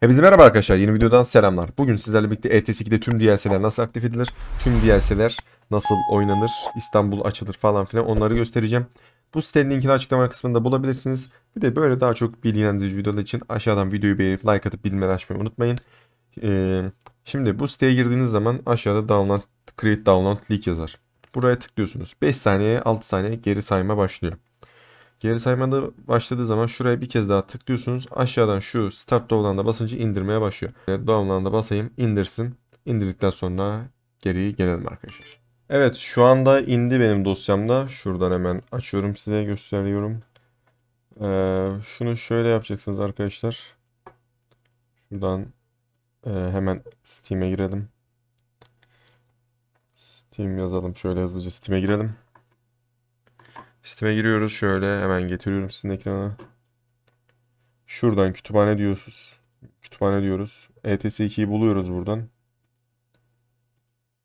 Hepinize merhaba arkadaşlar. Yeni videodan selamlar. Bugün sizlerle birlikte ETS2'de tüm DLC'ler nasıl aktif edilir, tüm DLC'ler nasıl oynanır, İstanbul açılır falan filan onları göstereceğim. Bu sitenin linkini açıklama kısmında bulabilirsiniz. Bir de böyle daha çok bilgilendirici videolar için aşağıdan videoyu beğenip like atıp bildirimleri açmayı unutmayın. Ee, şimdi bu siteye girdiğiniz zaman aşağıda download, create download link yazar. Buraya tıklıyorsunuz. 5 saniye 6 saniye geri sayma başlıyor. Geri saymada başladığı zaman şuraya bir kez daha tıklıyorsunuz. Aşağıdan şu start download'a basınca indirmeye başlıyor. E, download'a basayım indirsin. İndirdikten sonra geri gelelim arkadaşlar. Evet şu anda indi benim dosyamda. Şuradan hemen açıyorum size gösteriyorum. Ee, şunu şöyle yapacaksınız arkadaşlar. Şuradan e, hemen Steam'e girelim. Steam yazalım şöyle hızlıca Steam'e girelim. Sisteme giriyoruz şöyle. Hemen getiriyorum sizin ekrana. Şuradan kütüphane diyorsunuz. Kütüphane diyoruz. ETS2'yi buluyoruz buradan.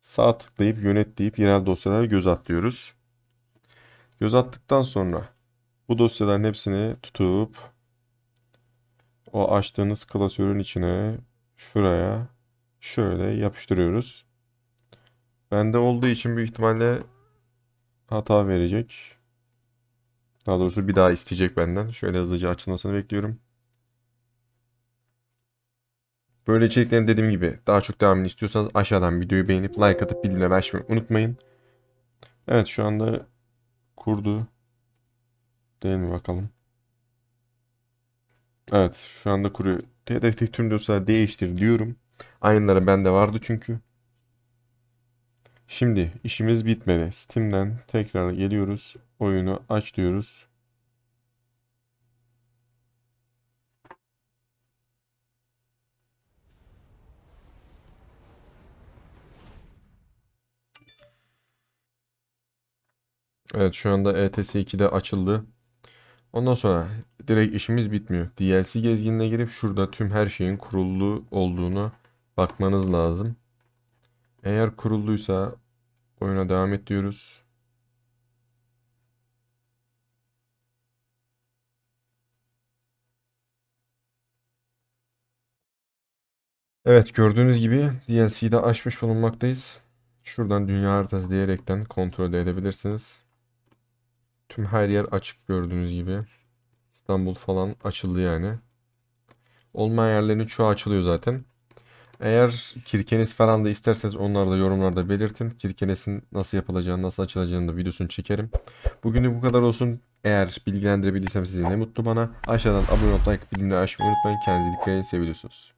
Sağ tıklayıp yönet deyip yerel dosyalara göz atlıyoruz. Göz attıktan sonra bu dosyaların hepsini tutup o açtığınız klasörün içine şuraya şöyle yapıştırıyoruz. Bende olduğu için büyük ihtimalle hata verecek. Daha doğrusu bir daha isteyecek benden. Şöyle hızlıca açılmasını bekliyorum. Böyle içeriklerin dediğim gibi daha çok devamını istiyorsanız aşağıdan videoyu beğenip like atıp bildirimleri açmayı unutmayın. Evet şu anda kurdu. Değil mi bakalım. Evet şu anda kuruyor. Tek tüm dosyaları değiştir diyorum. Aynıları bende vardı çünkü. Şimdi işimiz bitmedi. Steam'den tekrar geliyoruz oyunu aç diyoruz. Evet şu anda ETS 2'de açıldı. Ondan sonra direkt işimiz bitmiyor. DLC gezginine girip şurada tüm her şeyin kurullu olduğunu bakmanız lazım. Eğer kurulduysa oyuna devam et diyoruz. Evet gördüğünüz gibi DLC'de açmış bulunmaktayız. Şuradan dünya haritası diyerekten kontrol edebilirsiniz. Tüm her yer açık gördüğünüz gibi. İstanbul falan açıldı yani. Olmayan yerlerin çoğu açılıyor zaten. Eğer Kirkeniz falan da isterseniz onları da yorumlarda belirtin. Kirkenes'in nasıl yapılacağını, nasıl açılacağını da videosunu çekerim. Bugünlük bu kadar olsun. Eğer bilgilendirebildiysem sizi ne mutlu bana. Aşağıdan abone olup like bildirimleri açmayı unutmayın. Kendinize dikkat edin. Seviyorsunuz.